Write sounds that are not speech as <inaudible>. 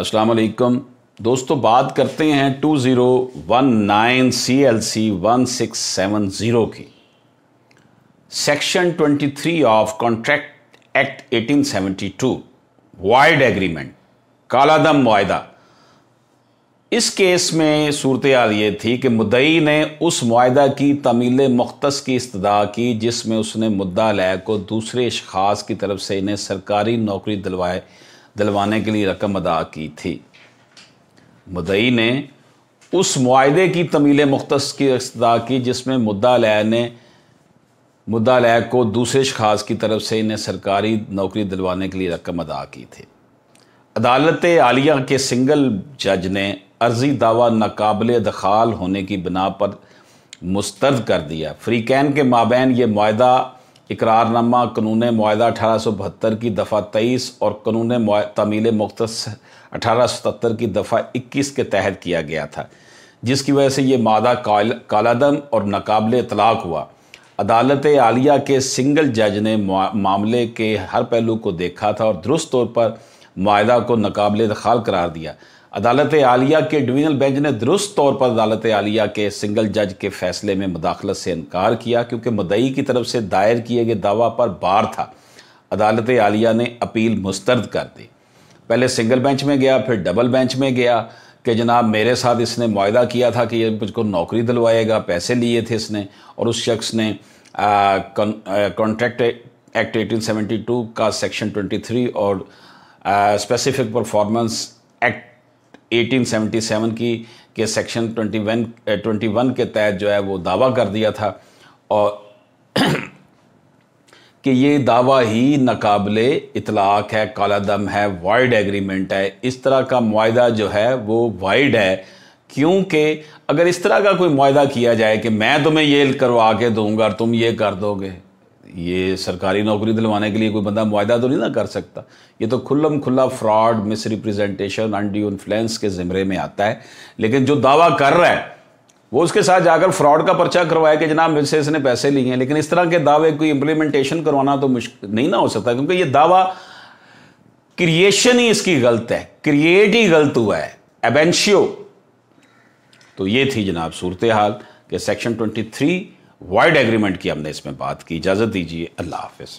अस्सलाम वालेकुम दोस्तों बात करते हैं 2019 CLC 1670 की section 23 of contract act 1872 void agreement कालादम माहा इस केस में सूरत हाल ये थी कि मुदई ने उस माहा की तमील मुख्तस की इस्तदा की जिसमें उसने मुद्दा लय को दूसरे अशास की तरफ से इन्हें सरकारी नौकरी दिलवाए दिलवाने के लिए रकम अदा की थी मुदई ने उस माहे की तमील मुख्त की अदा की जिसमें मुद्दा लय ने मुद्दा लय को दूसरे शखाज की तरफ से इन्हें सरकारी नौकरी दिलवाने के लिए रकम अदा की थी अदालत आलिया के सिंगल जज ने अर्जी दावा नाकबिल दखाल होने की बिना पर मुस्तरद कर दिया फ्रीकैन के माबेन ये माहा इकरारनामा कानून माहा अठारह सौ बहत्तर की दफ़ा तेईस और कानून तमील मुख्तस अठारह सौ की दफ़ा इक्कीस के तहत किया गया था जिसकी वजह से ये मादा काल, कालादम और नाकबिल इतलाक हुआ अदालत आलिया के सिंगल जज ने मामले के हर पहलू को देखा था और दुरुस्त तौर पर माहा को नाकबिल दखाल करार दिया अदालत आलिया के डिवीजनल बेंच ने दुरुस्त तौर पर अदालत आलिया के सिंगल जज के फैसले में मुदाखलत से इनकार किया क्योंकि मदई की तरफ से दायर किए गए दावा पर बार था अदालत आलिया ने अपील मुस्तरद कर दी पहले सिंगल बेंच में गया फिर डबल बेंच में गया कि जनाब मेरे साथ इसने मुआदा किया था कि ये मुझको नौकरी दिलवाएगा पैसे लिए थे इसने और उस शख्स ने कॉन्ट्रैक्ट एक्ट 1872 का सेक्शन 23 और स्पेसिफिक परफॉर्मेंस एक्ट 1877 की के सेक्शन 21 21 के तहत जो है वो दावा कर दिया था और <clears throat> कि ये दावा ही नाकबले इतलाक है कालादम है वाइड एग्रीमेंट है इस तरह का माह जो है वो वाइड है क्योंकि अगर इस तरह का कोई माहा किया जाए कि मैं तुम्हें ये करवा के दूंगा और तुम ये कर दोगे ये सरकारी नौकरी दिलवाने के लिए कोई बंदा मुआदा तो नहीं ना कर सकता ये तो खुल्लम खुला fraud misrepresentation undue influence के ज़िमरे में आता है लेकिन जो दावा कर रहा है वो उसके साथ जाकर फ्रॉड का पर्चा करवाया कि जनाब मुझसे इसने पैसे लिए हैं लेकिन इस तरह के दावे कोई इंप्लीमेंटेशन करवाना तो मुश्किल नहीं ना हो सकता क्योंकि ये दावा क्रिएशन ही इसकी गलत है क्रिएट ही गलत हुआ है एबेंशियो तो ये थी जनाब सूरत हाल के section twenty three void agreement की हमने इसमें बात की इजाज़त दीजिए अल्लाह हाफिज़